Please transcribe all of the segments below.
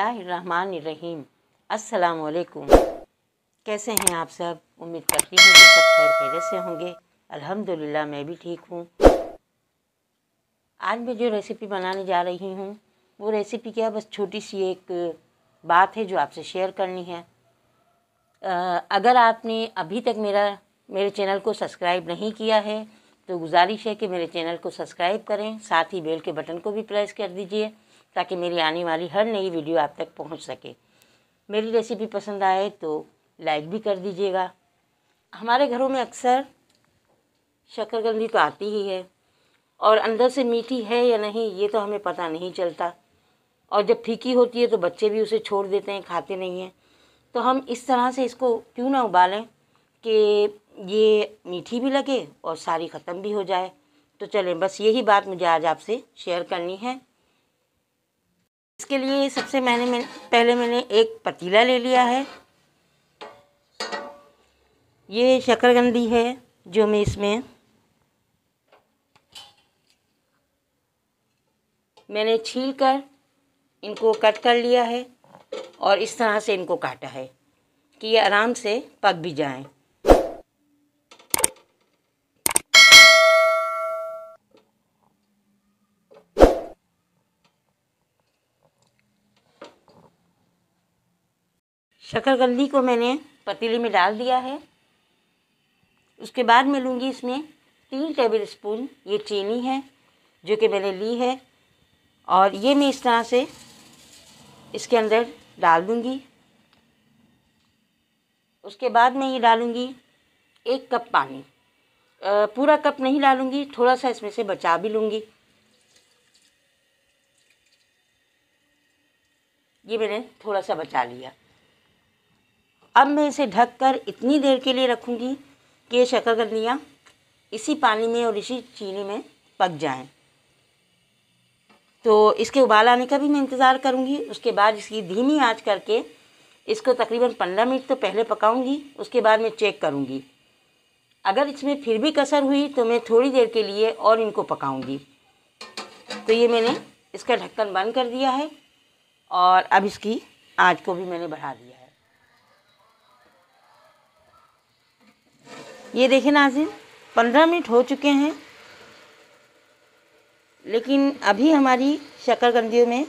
बिस्मिल्लाहिर्रहमानिर्रहीम अस्सलाम वालेकुम कैसे हैं आप सब उम्मीद करती हूँ कि सब खैर खैर से होंगे अल्हम्दुलिल्लाह मैं भी ठीक हूँ आज मैं जो रेसिपी बनाने जा रही हूँ वो रेसिपी क्या बस छोटी सी एक बात है जो आपसे शेयर करनी है अगर आपने अभी तक मेरा मेरे चैनल को सब्सक्राइब नहीं किया है तो गुजारिश है कि मेरे चैनल को सब्सक्राइब करें साथ ही बेल के बटन को भी प्रेस कर दीजिए ताकि मेरी आने वाली हर नई वीडियो आप तक पहुंच सके मेरी रेसिपी पसंद आए तो लाइक भी कर दीजिएगा हमारे घरों में अक्सर शक्करकंदी तो आती ही है और अंदर से मीठी है या नहीं ये तो हमें पता नहीं चलता और जब फीकी होती है तो बच्चे भी उसे छोड़ देते हैं खाते नहीं हैं तो हम इस तरह से इसको क्यों ना उबालें कि ये मीठी भी लगे और सारी ख़त्म भी हो जाए तो चलें बस यही बात मुझे आज आपसे शेयर करनी है इसके लिए सबसे मैंने मैं, पहले मैंने एक पतीला ले लिया है ये शकरगंदी है जो मैं इसमें मैंने छील कर इनको कट कर लिया है और इस तरह से इनको काटा है कि ये आराम से पक भी जाएं शक्करगल्ली को मैंने पतीली में डाल दिया है उसके बाद मैं लूँगी इसमें तीन टेबल स्पून ये चीनी है जो कि मैंने ली है और ये मैं इस तरह से इसके अंदर डाल दूँगी उसके बाद मैं ये डालूँगी एक कप पानी पूरा कप नहीं डालूँगी थोड़ा सा इसमें से बचा भी लूँगी ये मैंने थोड़ा सा बचा लिया अब मैं इसे ढककर इतनी देर के लिए रखूँगी कि ये शक्करकंदियाँ इसी पानी में और इसी चीनी में पक जाएं तो इसके उबाल आने का भी मैं इंतज़ार करूँगी उसके बाद इसकी धीमी आंच करके इसको तकरीबन पंद्रह मिनट तो पहले पकाऊँगी उसके बाद मैं चेक करूँगी अगर इसमें फिर भी कसर हुई तो मैं थोड़ी देर के लिए और इनको पकाऊँगी तो ये मैंने इसका ढक्कन बंद कर दिया है और अब इसकी आँच को भी मैंने बढ़ा दिया है ये देखें नाजिन पंद्रह मिनट हो चुके हैं लेकिन अभी हमारी शक्करकंदियों में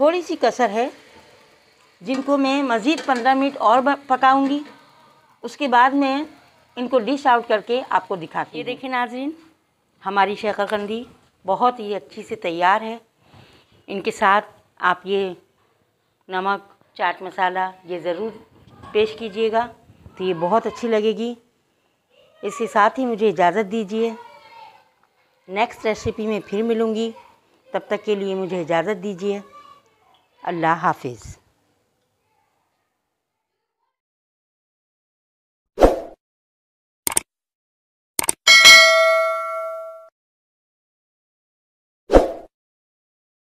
थोड़ी सी कसर है जिनको मैं मज़ीद पंद्रह मिनट और पकाऊंगी उसके बाद मैं इनको डिश आउट करके आपको दिखाती ये देखें नाजिन हमारी शक्करकंदी बहुत ही अच्छी से तैयार है इनके साथ आप ये नमक चाट मसाला ये ज़रूर पेश कीजिएगा तो ये बहुत अच्छी लगेगी इसके साथ ही मुझे इजाज़त दीजिए नेक्स्ट रेसिपी में फिर मिलूँगी तब तक के लिए मुझे इजाज़त दीजिए अल्लाह हाफिज़